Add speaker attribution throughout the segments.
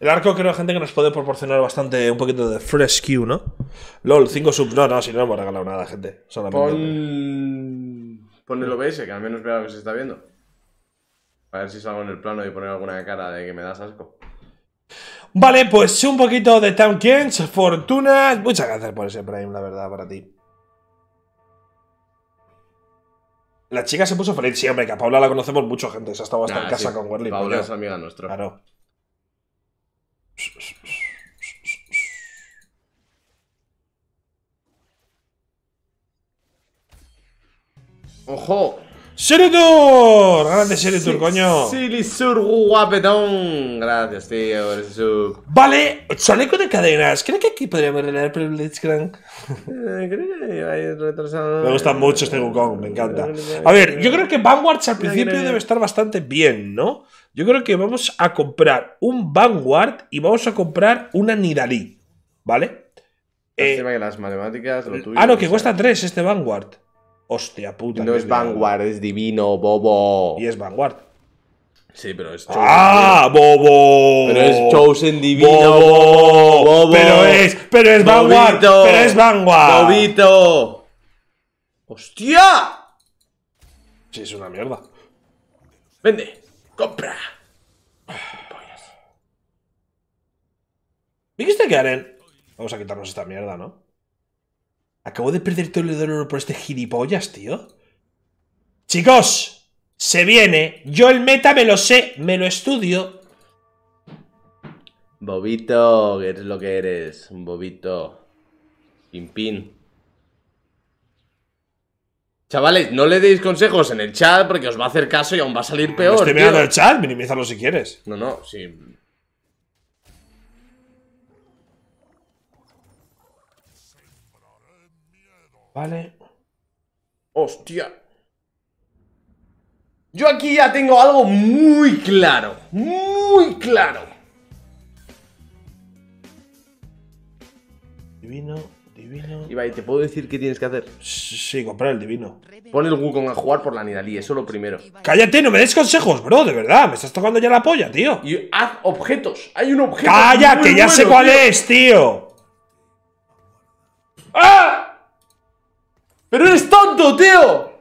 Speaker 1: El arco creo gente que nos puede proporcionar bastante, un poquito de fresh Q, ¿no? LOL, 5 subs. No, no, si no, no hemos regalado nada, gente. Solamente.
Speaker 2: Pon... Pon el que al menos vea lo que se está viendo. A ver si salgo en el plano y poner alguna cara de que me das asco.
Speaker 1: Vale, pues un poquito de Town Fortuna. Muchas gracias por ese Prime, la verdad, para ti. La chica se puso feliz, sí, hombre, que a Paula la conocemos mucho, gente. Se ha estado hasta ah, en casa con Werly. Paula es amiga nuestra. Claro. ¡Ojo! ¡Seretur! ¡Grande Seretur, coño!
Speaker 2: ¡Silly guapetón! Gracias, tío, por
Speaker 1: Vale, chaleco de cadenas. Creo que aquí podríamos rellenar por el Blitzcrank. Eh, me gusta mucho este Wukong, me encanta. A ver, yo creo que Vanguards al principio debe estar bastante bien, ¿no? Yo creo que vamos a comprar un Vanguard y vamos a comprar una Nidalí, ¿vale? Eh, las matemáticas, lo tuyo, ah, no, que cuesta 3 este Vanguard.
Speaker 2: Hostia puta. No es Vanguard, es divino, bobo.
Speaker 1: Y es Vanguard. Sí, pero es ah, Chosen. ¡Ah, bobo! Pero es Chosen divino. Bobo. bobo. Pero es, pero es Vanguard. Pero es Vanguard. Bobito. ¡Hostia! Sí, es una mierda. Vende. ¡Compra! ¿Viste que Vamos a quitarnos esta mierda, ¿no? Acabo de perder todo el dolor por este gilipollas, tío. ¡Chicos! ¡Se viene! Yo el meta me lo sé, me lo estudio.
Speaker 2: Bobito, eres lo que eres. Un bobito. pin. Chavales, no le deis consejos en el chat porque os va a hacer caso y
Speaker 1: aún va a salir peor. No estoy mirando el chat, minimízalo si quieres. No, no, sí. Vale. Hostia. Yo
Speaker 2: aquí ya tengo algo muy claro. Muy claro. Divino. Y ¿te puedo decir qué
Speaker 1: tienes que hacer? Sí, comprar el divino. Pon el Wukong a jugar por la Nidalee, eso lo primero. Cállate, no me des consejos, bro, de verdad. Me estás tocando ya la polla, tío. Y haz objetos. Hay un objeto. ¡Calla, que ya sé cuál es, tío! ¡Ah! ¡Pero eres tonto, tío!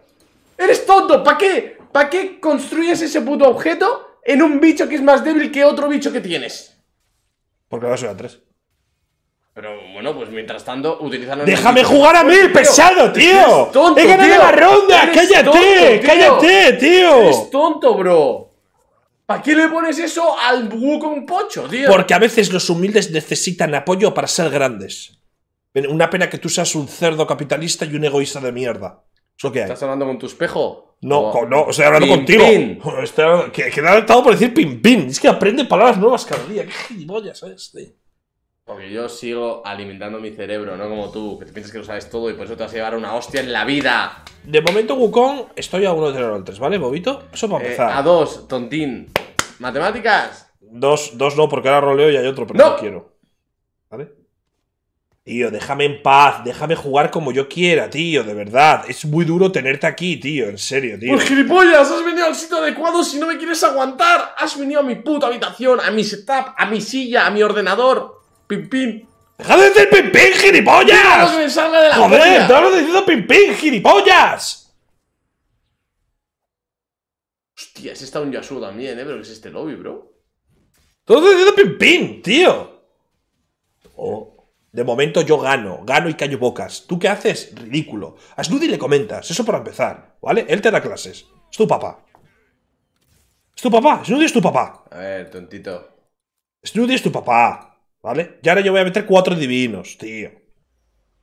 Speaker 1: ¡Eres tonto! ¿Para qué? ¿Para qué
Speaker 2: construyes ese puto objeto en un bicho que es más débil que otro bicho que tienes?
Speaker 1: Porque ahora soy a tres.
Speaker 2: Pero bueno, pues mientras tanto, utilizan ¡Déjame jugar a mí, el pesado, tío! ¡He ganado tío! la ronda! ¡Cállate! ¡Cállate,
Speaker 1: tío! ¡Es
Speaker 2: tonto, bro! ¿Para qué le pones eso al Wukong Pocho, tío? Porque
Speaker 1: a veces los humildes necesitan apoyo para ser grandes. Una pena que tú seas un cerdo capitalista y un egoísta de mierda. hay. ¿Estás hablando con tu espejo? No, no, estoy hablando pin, contigo. Pin. Estoy hablando... que, que por decir pin pin. Es que aprende palabras nuevas cada día. Qué gilipollas eh!
Speaker 2: Porque yo sigo alimentando mi cerebro, no como tú, que te piensas que lo sabes todo y por eso
Speaker 1: te vas a llevar una hostia en la vida. De momento, Wukong, estoy a uno de los 3, ¿vale, Bobito? Eso para eh, empezar. a dos, tontín. ¿Matemáticas? 2, dos no, porque ahora roleo y hay otro, pero no, quiero. ¿Vale? Tío, déjame en paz, déjame jugar como yo quiera, tío, de verdad. Es muy duro tenerte aquí, tío, en serio, tío. Pues gilipollas, has venido al sitio
Speaker 2: adecuado si no me quieres aguantar. Has venido a mi puta habitación, a mi setup, a mi silla, a mi
Speaker 1: ordenador. Pimpín. ¡Deja de decir pimpín, gilipollas! Que me salga de la ¡Joder, te hablo diciendo pimpín, gilipollas!
Speaker 2: Hostia, ese está un Yasuo también, ¿eh? Pero que es este lobby, bro.
Speaker 1: Todo diciendo pimpín, tío. De momento yo gano, gano y callo bocas. ¿Tú qué haces? Ridículo. A Snoody le comentas, eso para empezar, ¿vale? Él te da clases. Es tu papá. Es tu papá, Snoody es tu papá. A ver, tontito. Snoody es tu papá. ¿Vale? Y ahora yo voy a meter cuatro divinos, tío.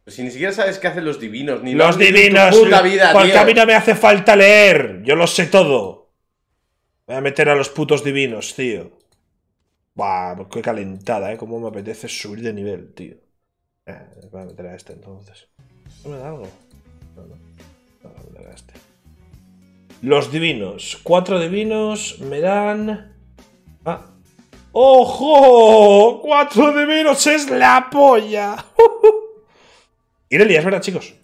Speaker 1: Pues si ni siquiera sabes qué hacen los divinos, ni los divinos. Puta vida, porque a mí no me hace falta leer. Yo lo sé todo. Voy a meter a los putos divinos, tío. Buah, pues qué calentada, ¿eh? Cómo me apetece subir de nivel, tío. Eh, voy a meter a este entonces. ¿No me da algo? No, no. no voy a meter este. Los divinos. Cuatro divinos me dan. Ah, ¡Ojo! ¡Cuatro de menos es la polla! Irelia, es verdad, chicos.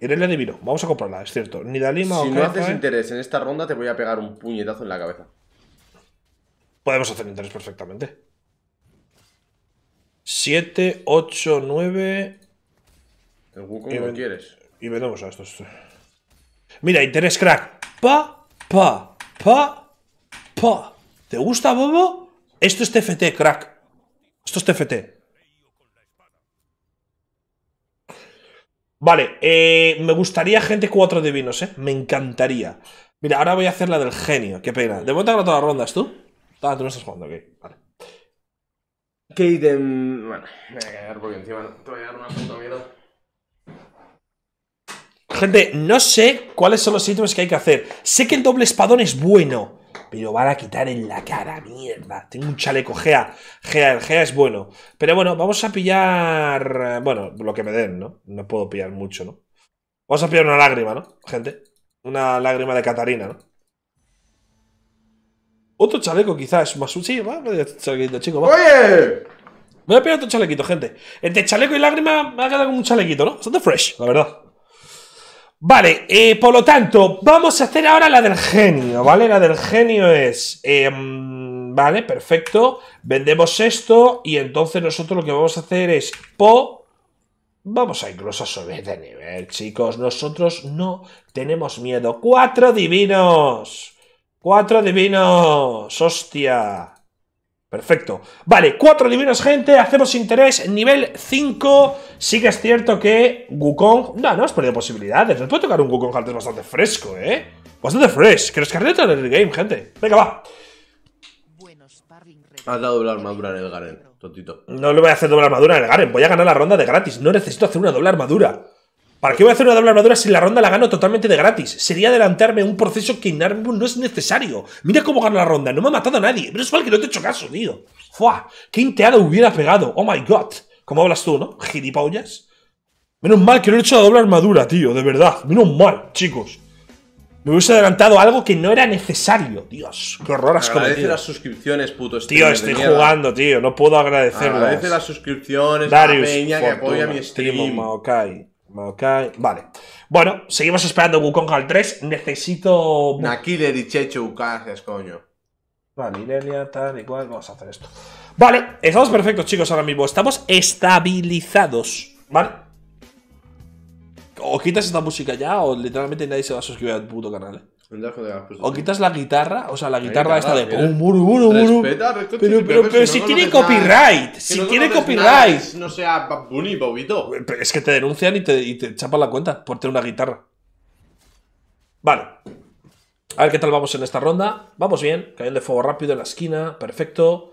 Speaker 1: Irelia vino. Vamos a comprarla, es cierto. Ni da Lima Si no haces ¿eh?
Speaker 2: interés en esta ronda, te voy a pegar un
Speaker 1: puñetazo en la cabeza. Podemos hacer interés perfectamente. 7, ocho, nueve… El Wukong lo quieres. Y vendemos a estos. Mira, interés crack. Pa, pa, pa, pa. ¿Te gusta, Bobo? Esto es TFT, crack. Esto es TFT. Vale, eh, me gustaría gente cuatro divinos, ¿eh? Me encantaría. Mira, ahora voy a hacer la del genio, qué pena. De momento hago todas las rondas, ¿tú? Ah, tú no estás jugando, ok, vale. ¿Qué ítem? Bueno, me voy a cagar porque encima te voy a dar una puta miedo. Gente, no sé cuáles son los ítems que hay que hacer. Sé que el doble espadón es bueno. Pero van a quitar en la cara, mierda. Tengo un chaleco Gea. Gea, el Gea es bueno. Pero bueno, vamos a pillar. Eh, bueno, lo que me den, ¿no? No puedo pillar mucho, ¿no? Vamos a pillar una lágrima, ¿no? Gente. Una lágrima de Catarina, ¿no? Otro chaleco, quizás. Más sushi, va, chalequito, chico. Voy a pillar otro chalequito, gente. Entre chaleco y lágrima me ha quedado como un chalequito, ¿no? Bastante fresh, la verdad. Vale, eh, por lo tanto, vamos a hacer ahora la del genio, ¿vale? La del genio es... Em, vale, perfecto. Vendemos esto y entonces nosotros lo que vamos a hacer es... Po... Vamos a incluso subir de nivel, chicos. Nosotros no tenemos miedo. ¡Cuatro divinos! ¡Cuatro divinos! ¡Hostia! Perfecto. Vale, cuatro divinos, gente. Hacemos interés. Nivel 5. Sí que es cierto que Wukong... No, no has perdido posibilidades. Nos puede tocar un Wukong antes bastante fresco, ¿eh? Bastante fresh. Que los carreta en el game, gente. Venga, va.
Speaker 2: Has dado doble armadura en el Garen, tontito.
Speaker 1: No le voy a hacer doble armadura en el Garen. Voy a ganar la ronda de gratis. No necesito hacer una doble armadura. ¿Para qué voy a hacer una doble armadura si la ronda la gano totalmente de gratis? Sería adelantarme un proceso que no es necesario. Mira cómo gano la ronda, no me ha matado a nadie. Menos mal que no te he hecho caso, tío. ¡Fua! ¡Qué inteado hubiera pegado! ¡Oh my god! ¿Cómo hablas tú, no? ¿Gilipollas? Menos mal que no he hecho la doble armadura, tío, de verdad. Menos mal, chicos. Me hubiese adelantado algo que no era necesario. Dios, qué horror has Agradece las suscripciones, puto Tío, estoy jugando, tío. No puedo agradecerlas. Agradece las suscripciones, Darius, que apoya mi stream. Ok, vale. Bueno, seguimos esperando Wukong al 3. Necesito. Naquiler y Chechu, gracias coño. Vale, Irelia, tal y cual. Vamos a hacer esto. Vale, estamos perfectos, chicos, ahora mismo. Estamos estabilizados. Vale. O quitas esta música ya, o literalmente nadie se va a suscribir al puto canal. Eh? O quitas la guitarra, o sea, la guitarra esta de. pero, pero, si, tiene copyright, si tiene copyright. no sea Bunny, Bobito. Es que te denuncian y te, y chapan la cuenta por tener una guitarra. Vale. A ver qué tal vamos en esta ronda. Vamos bien, cayendo de fuego rápido en la esquina, perfecto.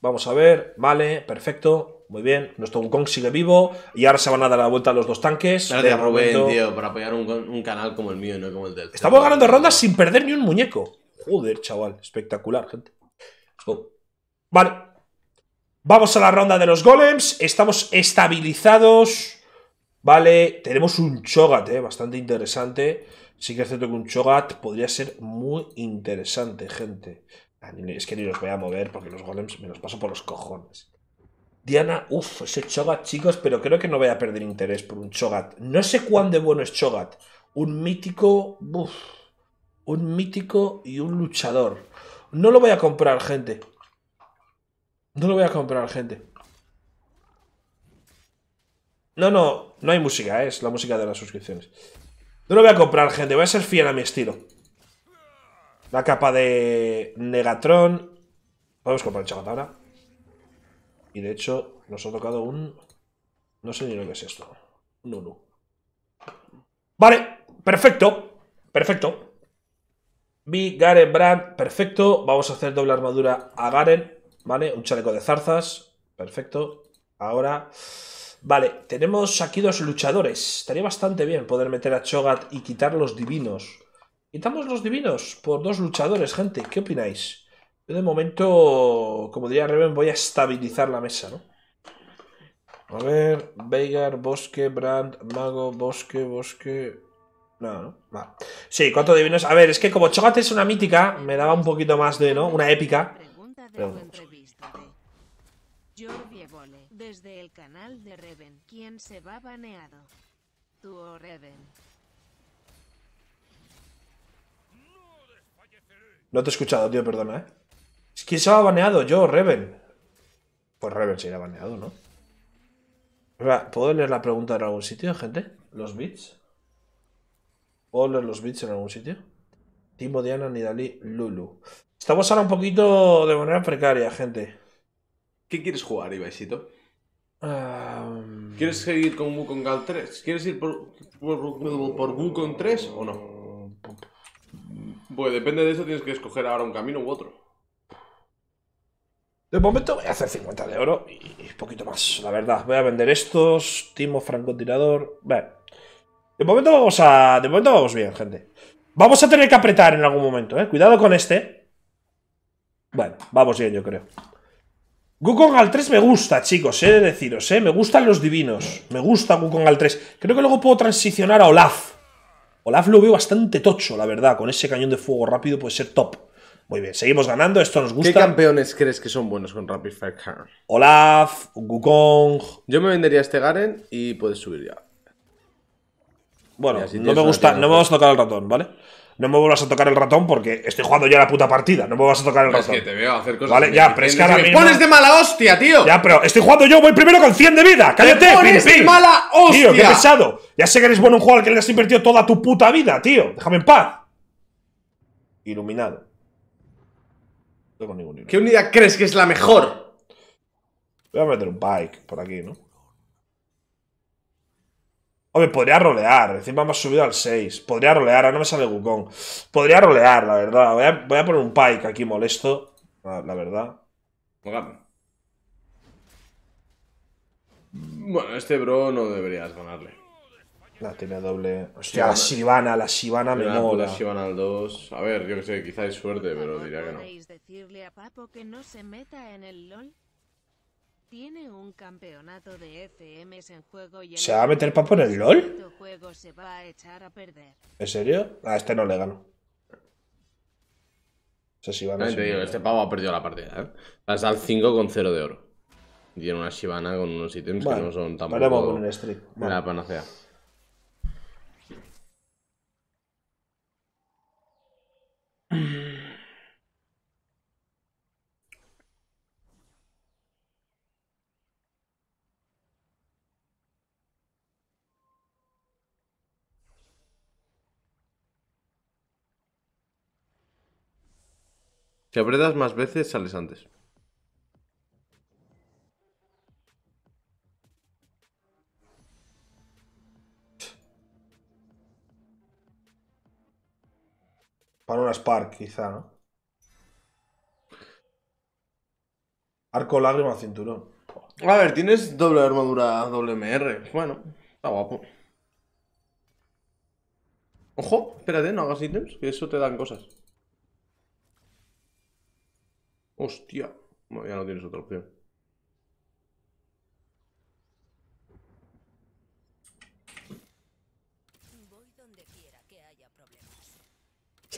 Speaker 1: Vamos a ver, vale, perfecto. Muy bien, nuestro Wukong sigue vivo y ahora se van a dar la vuelta a los dos tanques. Gracias, Rubén, tío, por apoyar un, canal como el mío, no como el del. Estamos ganando rondas sin perder ni un muñeco. Joder, chaval, espectacular, gente. Vale. Vamos a la ronda de los golems. Estamos estabilizados. Vale, tenemos un Chogat, eh, bastante interesante. Sí que es cierto que un Chogat podría ser muy interesante, gente. Ah, es que ni los voy a mover porque los golems me los paso por los cojones. Diana, uff, ese Chogat, chicos, pero creo que no voy a perder interés por un Chogat. No sé cuán de bueno es Chogat. Un mítico, uff, un mítico y un luchador. No lo voy a comprar, gente. No lo voy a comprar, gente. No, no, no hay música, ¿eh? es la música de las suscripciones. No lo voy a comprar, gente, voy a ser fiel a mi estilo. La capa de Negatron. Vamos a comprar el Chogat ahora. Y de hecho, nos ha tocado un... No sé ni lo que es esto. Un no. Vale, perfecto. Perfecto. Vi Garen Brand, perfecto. Vamos a hacer doble armadura a Garen, ¿vale? Un chaleco de zarzas, perfecto. Ahora, vale, tenemos aquí dos luchadores. Estaría bastante bien poder meter a Chogat y quitar los divinos. Quitamos los divinos por dos luchadores, gente. ¿Qué opináis? Yo de momento, como diría Reven, voy a estabilizar la mesa, ¿no? A ver, Veigar, Bosque, Brand, Mago, Bosque, Bosque... No, no, vale. Sí, cuatro divinos. A ver, es que como Chogat es una mítica, me daba un poquito más de, ¿no? Una épica. desde el canal de Reven. ¿Quién
Speaker 2: se va baneado?
Speaker 1: No te he escuchado, tío, perdona, ¿eh? ¿Quién se va baneado? Yo, Reven. Pues Reven se irá baneado, ¿no? ¿Puedo leer la pregunta en algún sitio, gente? ¿Los bits? ¿Puedo leer los bits en algún sitio? Timo, Diana, Nidalí, Lulu. Estamos ahora un poquito de manera precaria, gente. ¿Qué quieres jugar, Ibaisito? ¿Quieres seguir con con Gal 3? ¿Quieres ir por,
Speaker 2: por, por, 3 o no? Pues depende de eso, tienes que
Speaker 1: escoger ahora un camino u otro. De momento voy a hacer 50 de oro y poquito más, la verdad. Voy a vender estos, Timo francotirador... Bueno. De momento vamos a... De momento vamos bien, gente. Vamos a tener que apretar en algún momento, ¿eh? Cuidado con este. Bueno, vamos bien, yo creo. Gukong al 3 me gusta, chicos, he de deciros, ¿eh? Me gustan los divinos. Me gusta Gukong al 3. Creo que luego puedo transicionar a Olaf. Olaf lo veo bastante tocho, la verdad. Con ese cañón de fuego rápido puede ser top. Muy bien, seguimos ganando, esto nos gusta. ¿Qué campeones
Speaker 2: crees que son buenos con Rapid Fire
Speaker 1: Car? Olaf, Gukong. Yo me vendería este Garen y puedes subir ya. Bueno, no me gusta, no me vas a tocar el ratón, ¿vale? No me vuelvas a tocar el ratón porque estoy jugando ya la puta partida. No me vas a tocar el ratón. te hacer cosas. Vale, ya, pones de mala hostia, tío! Ya, pero estoy jugando yo, voy primero con 100 de vida. ¡Cállate! pones de mala hostia! Tío, qué pesado. Ya sé que eres bueno en jugar, que le has invertido toda tu puta vida, tío. Déjame en paz. Iluminado. Con ningún nivel. ¿Qué unidad crees que es la mejor? Voy a meter un bike por aquí, ¿no? Hombre, podría rolear. Encima hemos subido al 6. Podría rolear, ahora no me sale Wukong. Podría rolear, la verdad. Voy a, poner un Pike aquí molesto. La, la verdad. Bueno, este bro no deberías ganarle. La tiene doble. Hostia, la Shibana, la Shibana me mola. La
Speaker 2: Shibana al 2. A ver, yo que sé, quizá es suerte, pero diría que no.
Speaker 1: decirle a Papo que no se meta en el LOL? Tiene un campeonato de FMs en juego ¿Se va a meter Papo en el LOL? se va a echar a perder. ¿En serio? A este no le gano.
Speaker 2: O sea, digo, este pavo ha perdido la partida, ¿eh? al 5 con 0 de oro. Y una Shibana con unos ítems que no son tampoco. Vale, vamos a poner streak. Vale. La panacea. Si apretas más veces, sales antes.
Speaker 1: Para una Spark, quizá, ¿no? Arco, lágrima, cinturón.
Speaker 2: A ver, tienes doble armadura WMR. Bueno, está guapo. Ojo, espérate, no hagas ítems, que eso te dan cosas. Hostia. ya no tienes otra opción.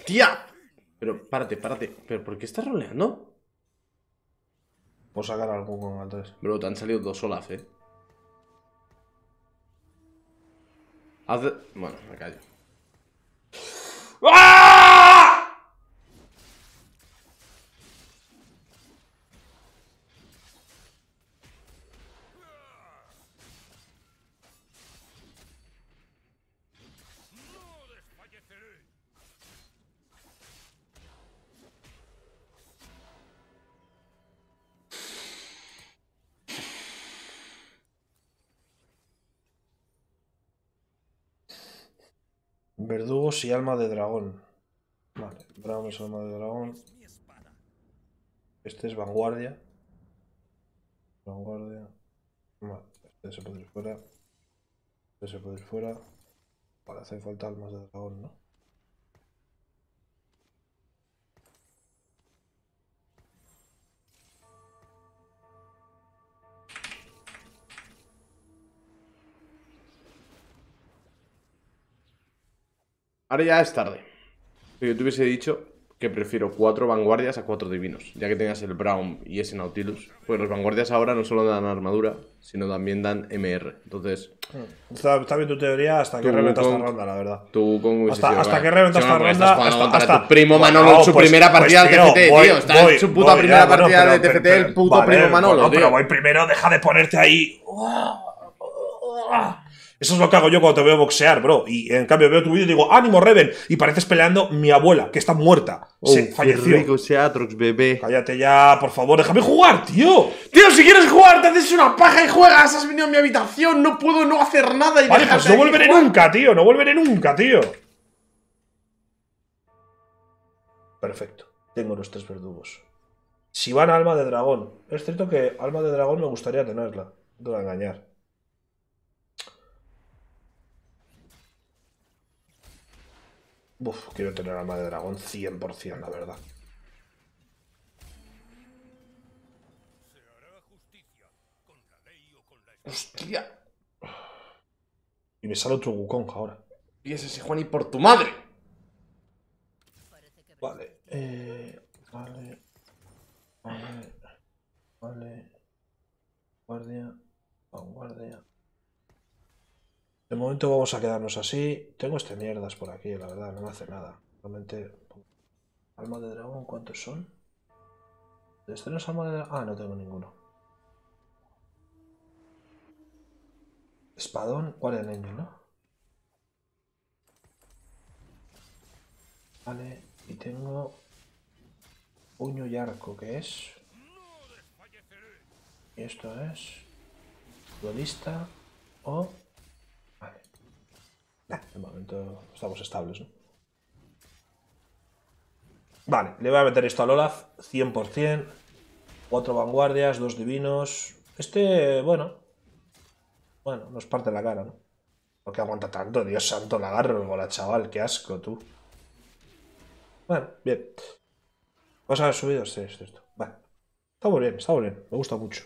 Speaker 2: ¡Hostia! Pero párate, párate. ¿Pero por qué estás roleando? Puedo sacar algo con el 3. Bro, te han salido dos olas, eh. Haz de... Bueno, me callo.
Speaker 1: Verdugos y alma de dragón. Vale, bravo es alma de dragón. Este es vanguardia. Vanguardia. Vale, este se puede ir fuera. Este se puede ir fuera. Para hacer falta almas de dragón, ¿no?
Speaker 2: Ahora ya es tarde. Si yo te hubiese dicho que prefiero cuatro vanguardias a cuatro divinos, ya que tengas el Brown y ese Nautilus. Pues los vanguardias ahora no solo dan armadura, sino también dan MR. Entonces.
Speaker 1: Mm. Está, bien tu teoría hasta que reventas esta ronda, la verdad. Tú con Hasta, sido, hasta que reventas esta ronda. hasta, tu primo Manolo en su pues, primera pues, partida de TFT, tío. Está su puta primera partida de TFT el puto primo Manolo. No, tío. pero voy primero, deja de ponerte ahí. Eso es lo que hago yo cuando te veo boxear, bro. Y en cambio veo tu vídeo y digo, ánimo, Reven. Y pareces peleando mi abuela, que está muerta. Oh, se falleció. Rico ese Atrox, bebé. Cállate ya, por favor, déjame jugar, tío. Tío, si quieres jugar, te haces una paja y juegas. Has
Speaker 2: venido a mi habitación, no puedo no hacer nada y Vale, pues no volveré
Speaker 1: nunca, tío. No volveré nunca, tío. Perfecto. Tengo los tres verdugos. Si van a Alma de Dragón. Es cierto que Alma de Dragón me gustaría tenerla. No voy a engañar. Uf, quiero tener arma de dragón 100%, la verdad. ¡Hostia! Y me sale otro Wukong ahora.
Speaker 2: Y ese Juan, y por tu madre. Vale, eh,
Speaker 1: vale, vale, vale, guardia, vanguardia, de momento vamos a quedarnos así. Tengo este mierdas por aquí, la verdad, no me hace nada. Realmente... Alma de dragón, ¿cuántos son? no es alma de dragón? Ah, no tengo ninguno. Espadón, ¿Cuál el niño ¿no? Vale, y tengo... Puño y arco, que es... Y esto es... Duelista o de momento estamos estables, ¿no? Vale, le voy a meter esto al Olaf, 100%. Cuatro vanguardias, dos divinos. Este, bueno... Bueno, nos parte la cara, ¿no? ¿Por aguanta tanto? Dios santo, la agarro bola chaval. Qué asco, tú. Bueno, bien. vamos a haber subido? Sí, Vale. Está muy bien, está muy bien. Me gusta mucho.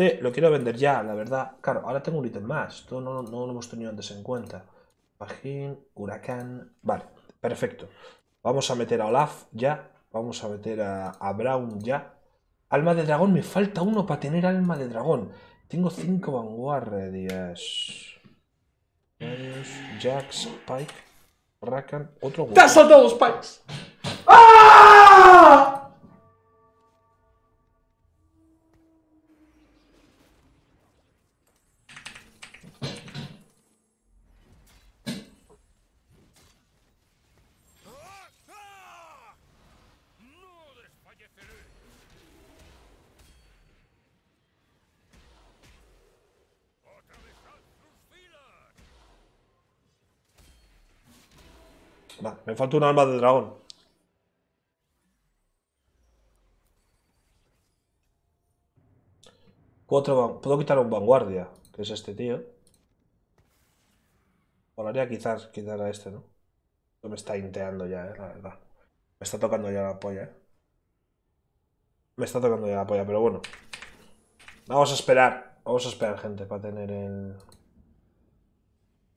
Speaker 1: Este lo quiero vender ya, la verdad. Claro, ahora tengo un ítem más. Esto no, no, lo hemos tenido antes en cuenta. Pajín, huracán... Vale, perfecto. Vamos a meter a Olaf ya. Vamos a meter a, Brown ya. Alma de dragón, me falta uno para tener alma de dragón. Tengo cinco vanguardias. Jax, Pike, Rakan, otro... ¡Te has saltado Pikes! ¡Ah! falta un arma de dragón. Cuatro Puedo quitar un vanguardia, que es este tío. Volaría quizás quitar a este, ¿no? Me está inteando ya, eh, la verdad. Me está tocando ya la polla, eh. Me está tocando ya la polla, pero bueno. Vamos a esperar. Vamos a esperar, gente, para tener el...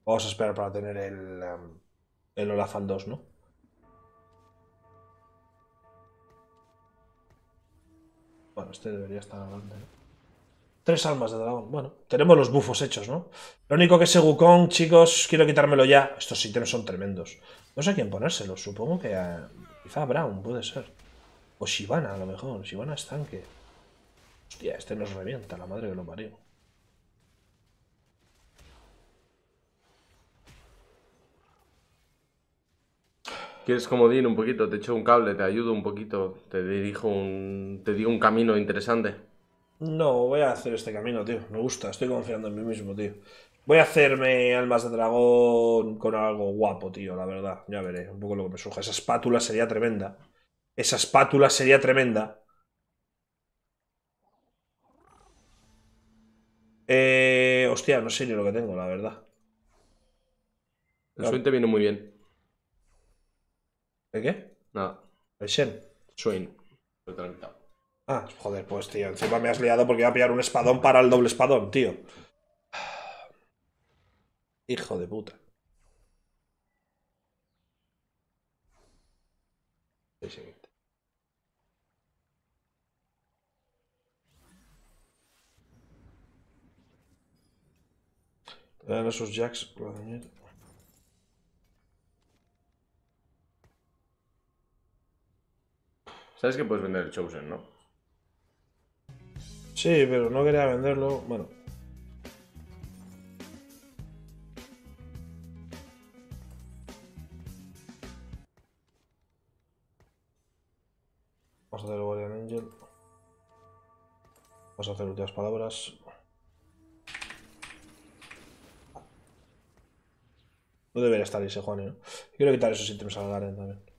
Speaker 1: Vamos a esperar para tener el... Em, el Olafal 2, ¿no? este debería estar adelante, Tres almas de dragón. Bueno, tenemos los bufos hechos, ¿no? Lo único que ese Wukong, chicos, quiero quitármelo ya. Estos ítems son tremendos. No sé a quién ponérselos. Supongo que quizá a Brown puede ser. O Shivana, a lo mejor. Shivana es tanque. Hostia, este nos revienta, la madre de lo parió.
Speaker 2: quieres comodín un poquito, te echo un cable, te ayudo un poquito, te dirijo un, te digo un camino interesante.
Speaker 1: No, voy a hacer este camino, tío. Me gusta, estoy confiando en mí mismo, tío. Voy a hacerme almas de dragón con algo guapo, tío, la verdad. Ya veré, un poco lo que me surja. Esa espátula sería tremenda. Esa espátula sería tremenda. Eh, hostia, no sé ni lo que tengo, la verdad. El suente viene muy bien. ¿De qué? No. Es Shen. Swain. Ah, joder, pues tío, encima me has liado porque iba a pillar un espadón para el doble espadón, tío. Hijo de puta. El siguiente. esos esos jacks. Madre
Speaker 2: Sabes que puedes vender el Chosen, ¿no?
Speaker 1: Sí, pero no quería venderlo. Bueno. Vamos a hacer el Guardian Angel. Vamos a hacer últimas palabras. No debería estar ese Juan, ¿no? ¿eh? Quiero quitar esos ítems al Garen también.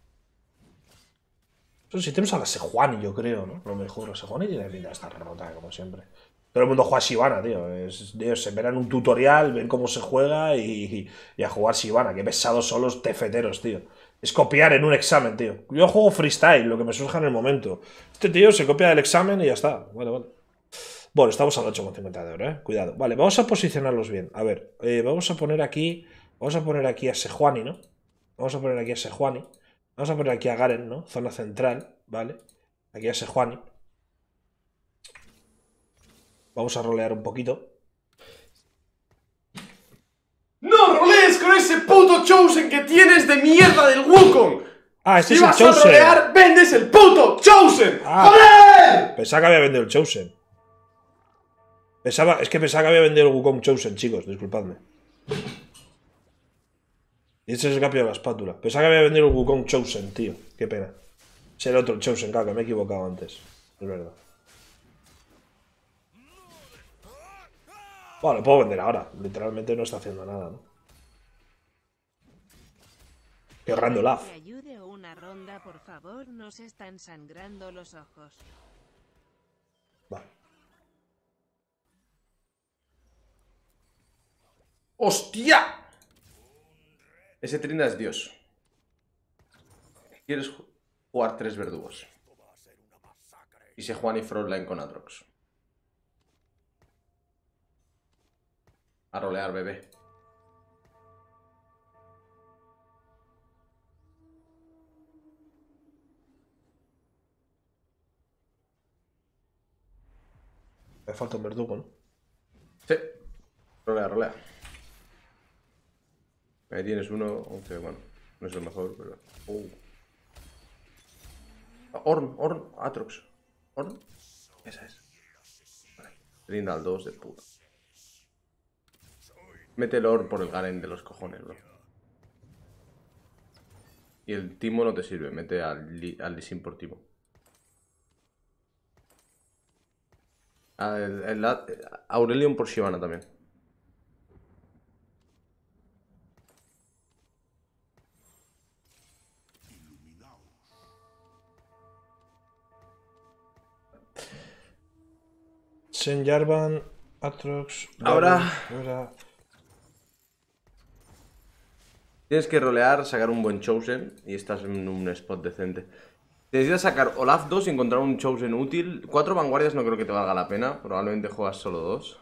Speaker 1: Si tenemos a la Sejuani, yo creo, ¿no? Lo mejor, Sejuani tiene pinta de estar rota, como siempre. Todo el mundo juega a tío. tío se verán un tutorial, ven cómo se juega y, a jugar Shibana. Qué pesados son los tefeteros, tío. Es copiar en un examen, tío. Yo juego freestyle, lo que me surja en el momento. Este tío se copia del examen y ya está. Vale, vale. Bueno, estamos al 8,50 de oro, ¿eh? Cuidado. Vale, vamos a posicionarlos bien. A ver, eh, vamos a poner aquí... Vamos a poner aquí a Sejuani, ¿no? Vamos a poner aquí a Sejuani. Vamos a poner aquí a Garen, ¿no? Zona central, ¿vale? Aquí a Juan. Vamos a rolear un poquito.
Speaker 2: ¡No rolees con ese puto Chosen que tienes de mierda del Wukong!
Speaker 1: Ah, ese es el Chosen. a rolear, vendes el puto Chosen. Ah. ¡Joder! Pensaba que había vendido el Chosen. Pensaba, es que pensaba que había vendido el Wukong Chosen, chicos, disculpadme. Y ese es el capio de la espátula. Pensaba que había vendido un Wukong Chosen, tío. Qué pena. Es el otro, Chosen, que me he equivocado antes. Es verdad. Bueno, lo puedo vender ahora. Literalmente no está haciendo nada, ¿no? Qué randolaf. por favor. Nos están sangrando los ojos. Vale. ¡Hostia!
Speaker 2: Ese Trina es Dios. Quieres jugar tres verdugos. Y se Juan y Frontline con Atrox. A rolear, bebé.
Speaker 1: Me falta un verdugo, ¿no? Sí. Rolea, rolea.
Speaker 2: Ahí tienes uno, 11, bueno. No es lo mejor, pero... Orm, uh. Orn, Orn, Atrox. Orn. Esa es. Vale. Linda al 2 de puta. Mete el Orn por el Garen de los cojones, bro. Y el Timo no te sirve. Mete al, por Timo. Ah, Aurelion por Shivana también.
Speaker 1: Jarvan, Atrox. Ahora.
Speaker 2: Tienes que rolear, sacar un buen Chosen y estás en un spot decente. Necesitas sacar Olaf 2 y encontrar un Chosen útil. Cuatro vanguardias no creo que te valga la pena. Probablemente juegas solo dos.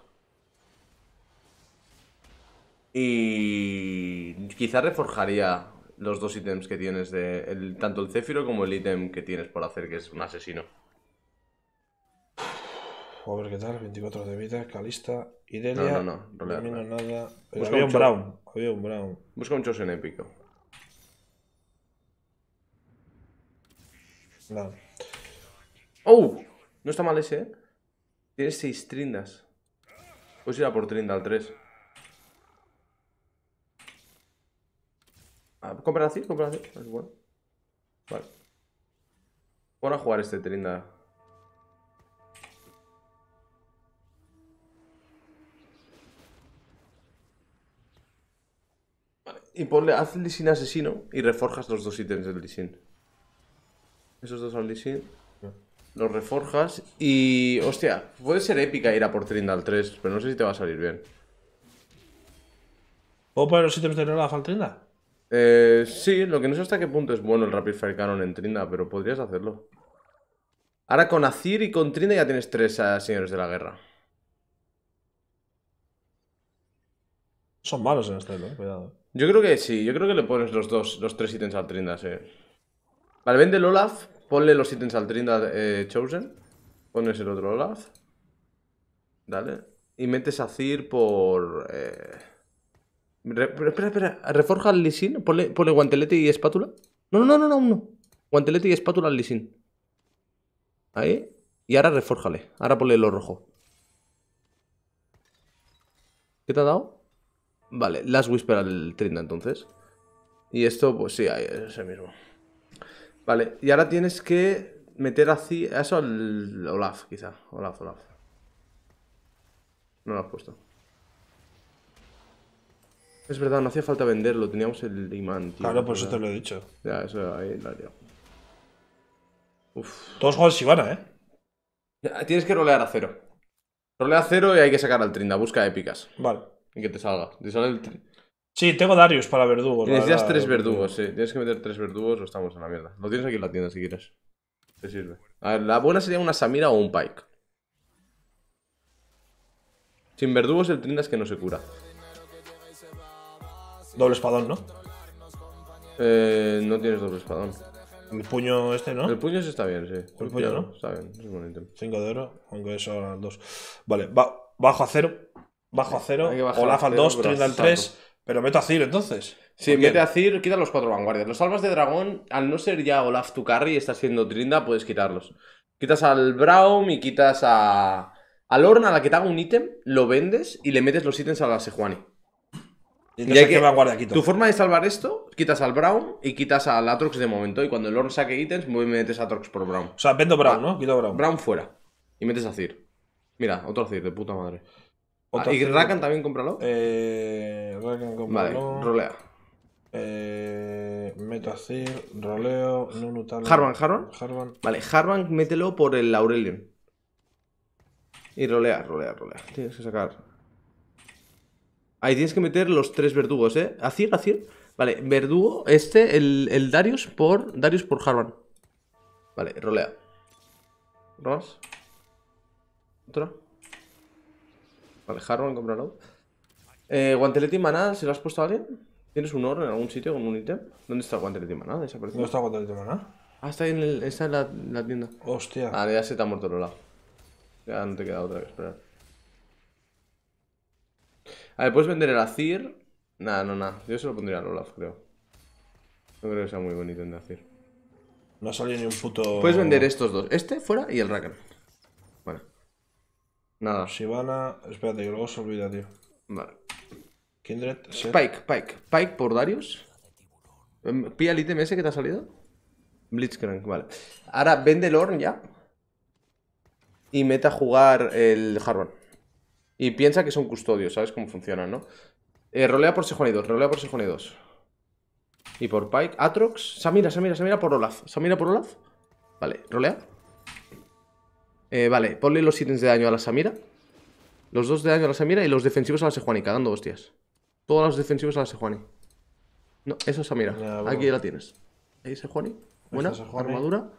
Speaker 2: Y quizá reforjaría los dos ítems que tienes, de tanto el Céfiro como el ítem que tienes por hacer, que es un asesino
Speaker 1: a ver qué tal, 24 de vida, Calista, Irelia. No, no, no, rolear, no, nada. Busca un, Brown, había un Brown.
Speaker 2: Busca un Chosen épico. No. ¡Oh! No está mal ese, ¿eh? Tienes 6 trindas. Puedes ir a por al 3. Ah, compra así, comprar así. Es bueno. Vale. Voy a jugar este trinda Y ponle, haz Lisin asesino y reforjas los dos ítems del Lisin. Esos dos al Lisin. Los reforjas y... Hostia, puede ser épica ir a por Trindal 3, pero no sé si te va a salir bien. ¿Puedo poner los ítems de Nolaf al Trindal? Eh, sí, lo que no sé hasta qué punto es bueno el Rapid Fire Cannon en Trinda, pero podrías hacerlo. Ahora con Azir y con Trinda ya tienes tres señores de la guerra.
Speaker 1: Son malos en este, ¿no? cuidado.
Speaker 2: Yo creo que sí, yo creo que le pones los dos, los tres ítems al Trindas, eh. Vale, vende el Olaf, ponle los ítems al Trindas eh, Chosen. Pones el otro Olaf. Dale. Y metes a Cir por... Eh... espera, espera, reforja al Lisin, ponle, ponle, guantelete y espátula. No, no, no, no, no. Guantelete y espátula al Lisin. Ahí. Y ahora reforjale. Ahora ponle lo rojo. ¿Qué te ha dado? Vale, Last Whisper al 30 entonces. Y esto, pues sí, es el mismo. Vale, y ahora tienes que meter así, eso al Olaf, quizá. Olaf, Olaf. No lo has puesto. Es verdad, no hacía falta venderlo, teníamos el imán, Claro, por eso te lo he dicho. Ya, eso ahí la Uf.
Speaker 1: Todos juegan Shivana, ¿eh?
Speaker 2: Tienes que rolear a cero. Rolea a cero y hay que sacar al Trinda, busca épicas. Vale y que te salga. Te sale el Sí, tengo Darius para verdugos. Necesitas tres verdugos, sí. Tienes que meter tres verdugos o estamos en la mierda. Lo tienes aquí en la tienda si quieres. Te sirve. A ver, la buena sería una Samira o un Pike. Sin verdugos el Trinda es que no se cura. Doble
Speaker 1: espadón, ¿no? Eh, no tienes doble espadón. El puño este, ¿no? El puño sí está bien, sí. El, puño, ¿no? Está bien, es bonito. 5 de oro, aunque eso dos. Vale, bajo a cero bajo a cero, Olaf al 2, 30 al 3, pero meto a Cir entonces.
Speaker 2: Sí, mete a Cir, quita los cuatro vanguardias. Los salvas de dragón, al no ser ya Olaf tu carry y estás siendo Trinda, puedes quitarlos. Quitas al Brown y quitas a. Al Lorna, a la que te haga un ítem, lo vendes y le metes los ítems a la Sejuani. Y que vanguardia Tu forma de salvar esto, quitas al Brown y quitas al Atrox de momento. Y cuando el Lorn saque ítems, me metes a Atrox por Brown. O sea, vendo Brown, ¿no? Quito Brown. Brown fuera. Y metes a Cir. Mira, otro Zir de puta madre. Ah, ¿Y Rakan
Speaker 1: también cómpralo? Eh, Rakan cómpralo. Vale, rolea. Eh, meto Azir, roleo, Nunutal. Harvan, Harvan. Harvan.
Speaker 2: Vale, Harvan mételo por el Aurelion. Y rolea, rolea, rolea. Tienes que sacar. Ahí tienes que meter los tres verdugos, ¿eh? Azir, Azir. Vale, verdugo, este, el, el Darius por. Darius por Harvan. Vale, rolea. Ros. Otra. Dejarlo y comprarlo Eh, guantelete y maná, ¿se lo has puesto a alguien? ¿Tienes un oro en algún sitio con un ítem? ¿Dónde está el guantelete y maná? ¿Desapareció? ¿Dónde está el
Speaker 1: guantelete y maná?
Speaker 2: Ah, está ahí en, el, la, tienda. Hostia. Ah, ya se te ha muerto Olaf. Ya no te queda otra que esperar. A ver, ¿puedes vender el Azir? Nada, no, nada. Yo se lo pondría al Olaf, creo. No creo que sea muy bonito en Azir.
Speaker 1: No ha salido ni un puto... Puedes vender estos dos. Este, fuera, y el Rakan. Nada. Sivana. Espérate, que luego se olvida, tío. Vale. Kindred. Spike, Pike, Pike.
Speaker 2: por Darius. Em, Pía el ítem ese que te ha salido. Blitzcrank, vale. Ahora vende el Orn ya. Y mete a jugar el Jarvan. Y piensa que son custodios, ¿sabes cómo funcionan, no? Eh, rolea por Sejuani 2, rolea por Sejuani 2. Y por Pike. Atrox. Samira, Samira, Samira por Olaf. Samira por Olaf. Vale, rolea. Eh, vale, ponle los ítems de daño a la Samira. Los dos de daño a la Samira y los defensivos a la Sejuani, cagando hostias. Todos los defensivos a la Sejuani. No, eso es Samira. Ya, Aquí la tienes. Ahí Sejuani. Buena, armadura.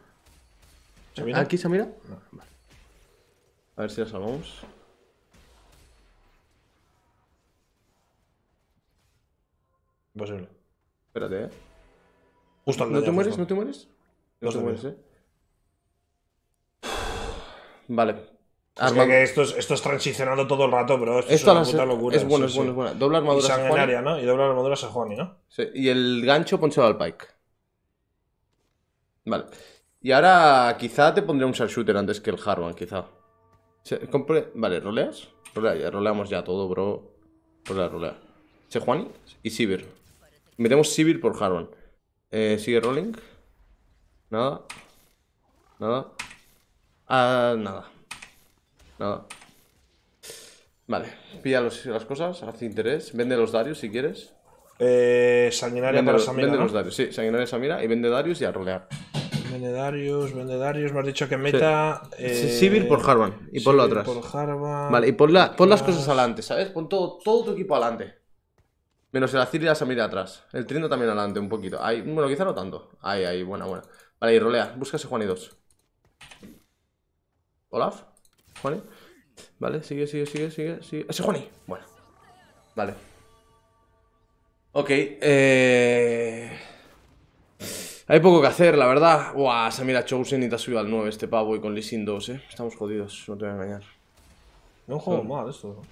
Speaker 2: ¿Aquí Samira? A ver si la salvamos. Imposible. Espérate, eh. ¿No te mueres? ¿No te mueres? No te mueres, eh.
Speaker 1: Vale. esto, es, esto transicionando todo el rato, bro. Esto, es una puta locura. Es bueno, es bueno, sí. es bueno. Doble armadura ¿no? Y doble armadura Sejuani, ¿no?
Speaker 2: Sí. Y el gancho ponchado al pike. Vale. Y ahora quizá te pondría un shooter antes que el Harwan, quizá. Vale, ¿roleas? ya, roleamos ya todo, bro. Rolea, rolea. Se Juani y Sivir Metemos Sivir por Harwan. Eh, Sigue rolling. Nada. Nada. Ah, nada. Nada. Vale, pilla las cosas, Hace interés, vende los Darius si quieres. Eh,
Speaker 1: sanguinaria para Samira. Vende los
Speaker 2: Darius, sí, sanguinaria Samira y vende Darius y a rolear.
Speaker 1: Vende Darius, vende Darius, me has dicho que meta. Sí. Eh... Sivir por Harvan y ponlo atrás. Por Vale, y pon, las cosas
Speaker 2: adelante, ¿sabes? Pon todo, todo tu equipo adelante. Menos el Azir y la Samira atrás. El Trino también adelante, un poquito. bueno, quizá no tanto. Ahí, ahí, buena, buena. Vale, y rolea, búscase Juan y dos. Olaf. Juani. Vale, sigue, sigue, sigue, sigue, sigue. ¡Ese ah, Juani! Bueno. Vale. Ok, eh... Hay poco que hacer, la verdad. Buah, se mira Chosen y te ha subido al 9 este pavo y con Lee Sin 2, eh. Estamos jodidos, no te voy a engañar.
Speaker 1: No juego mal esto, ¿no?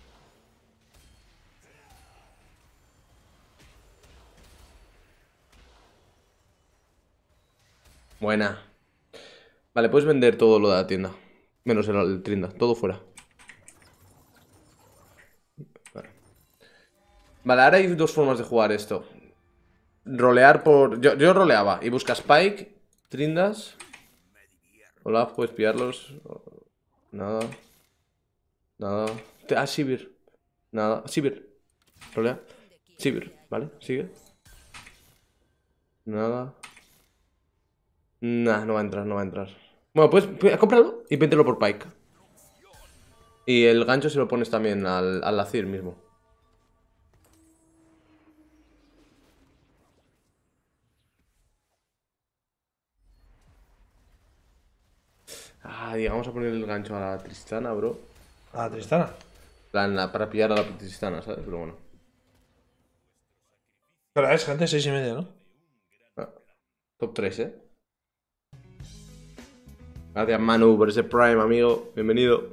Speaker 2: Buena. Vale, puedes vender todo lo de la tienda. Menos el, trinda, todo fuera. Vale. ahora hay dos formas de jugar esto. Rolear por... Yo, roleaba y busca Spike, trindas. Hola, ¿puedes pillarlos? Nada. Nada. Ah, Sibir. Nada. Sivir, Rolea. Sibir, ¿vale? Sigue. Nada. Nada no va a entrar, no va a entrar. Bueno, pues, pues cómpralo y péntelo por Pike. Y el gancho se lo pones también al, al Lacir mismo. Ah, digamos a poner el gancho a la Tristana, bro. ¿A la Tristana? para pillar a la Tristana, ¿sabes? Pero bueno. Pero
Speaker 1: es gente 6 y media, ¿no?
Speaker 2: Ah, top 3, ¿eh? Gracias, Manu, por ese Prime, amigo. Bienvenido.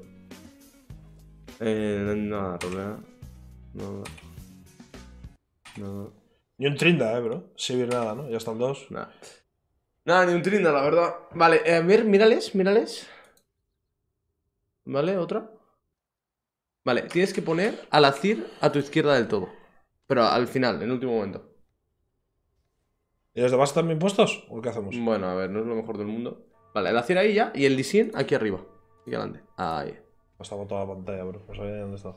Speaker 2: Eh, nada, problema. No. Ni un trinda, eh, bro. Sí, bien, nada, ¿no? Ya están dos. Nada. Nada, ni un trinda, la verdad. Vale, a eh, ver, mírales, mírales. Vale, otra. Vale, tienes que poner al Azir a tu izquierda del todo. Pero al final, en último momento. ¿Y los demás están bien puestos? ¿O qué hacemos? Bueno, a ver, no es lo mejor del mundo. Vale, el acero ahí ya y el D100 aquí arriba. y adelante. Ahí. Pasado pues toda la pantalla, bro. No sabía dónde está.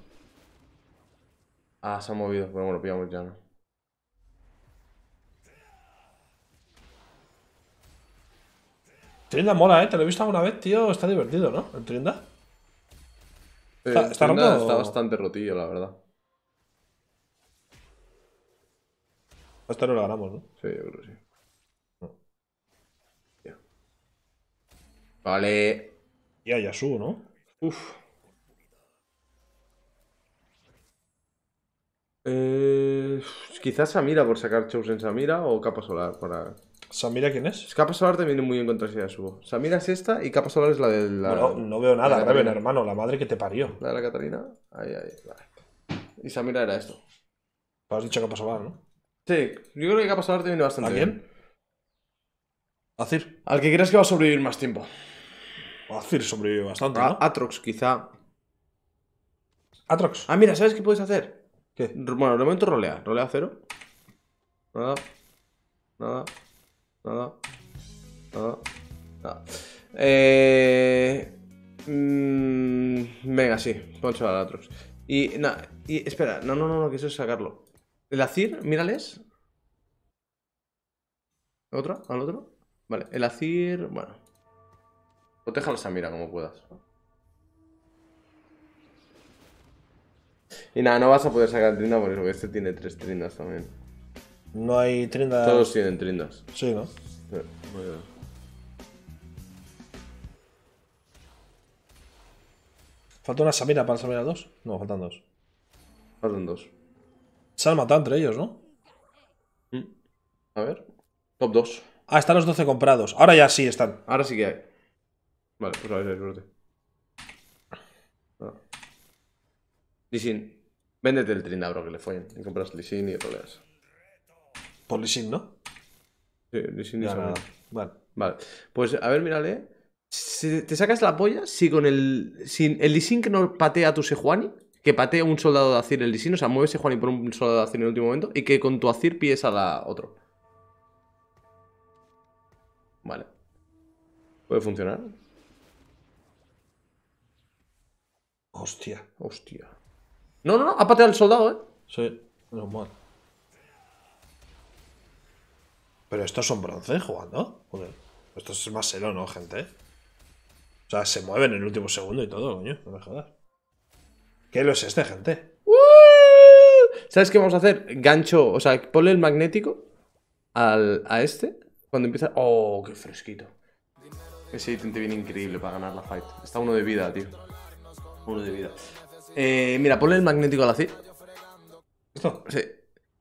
Speaker 2: Ah, se ha movido. Pero bueno, pillamos ya, ¿no?
Speaker 1: Trinda mola, eh. Te lo he visto alguna vez, tío. Está divertido, ¿no? El Trinda. Eh, ¿Está, está bastante
Speaker 2: rotillo, la verdad.
Speaker 1: Esta no lo ganamos, ¿no? Sí, yo creo que sí.
Speaker 2: Vale.
Speaker 1: Y a subo ¿no? Uf.
Speaker 2: Eh, quizás Samira por sacar shows en Samira o Capa Solar para... ¿Samira quién es? Capa Solar te viene muy bien contra Yasuo. Samira es esta y Capa Solar es la de la... no
Speaker 1: veo nada, Raven, hermano, la madre que te parió. La de la Catalina. Ahí, ahí, vale. Y Samira era esto. Pues has dicho Capa Solar, ¿no? Sí,
Speaker 2: yo creo que Capa Solar te viene bastante bien. ¿A Al que creas que va a sobrevivir más tiempo. Azir sobrevive bastante. Ah, ¿no? Atrox, quizá. Atrox. Ah, mira, ¿sabes qué puedes hacer? ¿Qué? Bueno, de momento rolea. Rolea cero. Nada. Nada. Nada. Nada. Nada. Eh. Mm, venga, sí. Poncho al Atrox. Y, nada. y espera, no, no, no, no, que eso es sacarlo. El Azir, mírales. ¿Otra? ¿Al otro? Vale, el Azir. Bueno. Proteja a Samira como puedas. Y nada, no vas a poder sacar trinda porque este tiene tres trindas también.
Speaker 1: No hay trindas. Todos tienen trindas. Sí, ¿no? Falta una Samira para Samira 2. No, faltan dos. Faltan dos. Se han matado entre ellos, ¿no? Mm. A ver. Top 2. Ah, están los 12 comprados. Ahora ya sí están. Ahora sí que hay. Vale, pues a ver, espérate. No. Ah.
Speaker 2: Lisin, véndete el Trinabro que le follen. Y compras Lisin y roleas. Por Lisin, ¿no? Sí, Lisin y eso. Vale. Vale. Pues a ver, mírale. te sacas la polla si con el. Sin, el Lisin que no patea a tu Sejuani, que patea un soldado de Azir el Lisin, o sea, mueve Sejuani por un soldado de Azir en el último momento, y que con tu Azir pies a la otro. Vale. Puede funcionar. Hostia. Hostia.
Speaker 1: No, no, no, ha pateado al soldado, ¿eh? Sí, no mal. Pero estos son bronce jugando. Joder. Esto es más ¿no, gente? O sea, se mueven en el último segundo y todo, coño. No me jodas. ¿Qué lo es este, gente? ¿Sabes qué vamos a hacer? Gancho, o sea, ponle el magnético
Speaker 2: al, a este. Cuando empieza. ¡Oh, qué fresquito! Ese ítem te viene increíble para ganar la fight. Está uno de vida, tío de vida. Eh, mira, ponle el magnético a la CID. Sí.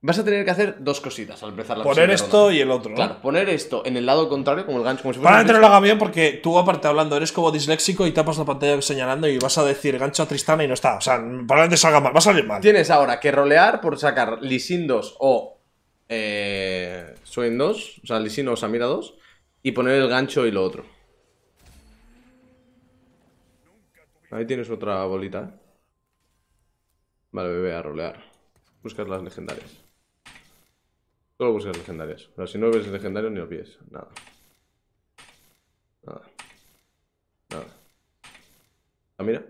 Speaker 2: Vas a tener que hacer dos cositas al empezar la Poner esto y el otro, Claro, poner esto en el lado contrario, como el gancho, Para que no lo
Speaker 1: haga bien, porque tú, aparte hablando, eres como disléxico y tapas la pantalla señalando y vas a decir gancho a Tristana y no está. O sea, probablemente salga mal, va a salir mal. Tienes ahora que rolear por sacar Lisin 2 o
Speaker 2: eh, Suen 2, o sea, Lisin o Samira 2, y poner el gancho y lo otro. Ahí tienes otra bolita, Vale, bebé, a rolear. Buscas las legendarias. Solo buscas legendarias. Pero si no ves legendario ni pies Nada. Nada. Nada. Ah, mira.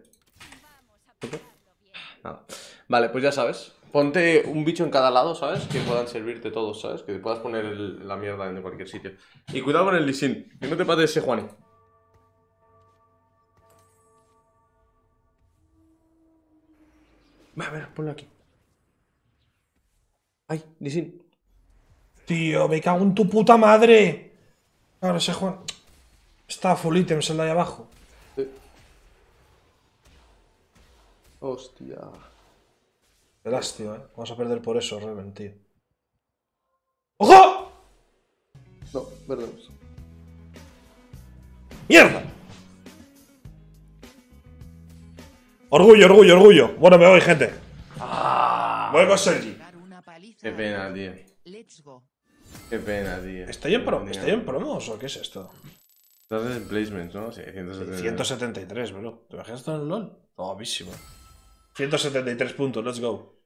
Speaker 2: Nada. Vale, pues ya sabes. Ponte un bicho en cada lado, ¿sabes? Que puedan servirte todos, ¿sabes? Que puedas poner la mierda en cualquier sitio. Y cuidado con el lisín. Que no te pate ese Juani.
Speaker 1: ponlo aquí. Ay, Lisin. Tío, me cago en tu puta madre. Ahora se Juan. Está full ítems el de ahí abajo. Hostia. Qué lástima, eh. Vamos a perder por eso, Reven, tío. ¡Ojo! No, perdemos. ¡Mierda! Orgullo, orgullo, orgullo. Bueno, me voy, gente. Ah, Vuelvo Sergi. Qué pena, tío. Qué pena, tío. ¿Estoy en, pro ¿Estoy en promos o qué es esto? Estás en
Speaker 2: placements, ¿no? Sí, 173.
Speaker 1: 173, bro. ¿Te imaginas todo en LOL? Guapísimo. 173 puntos, let's go.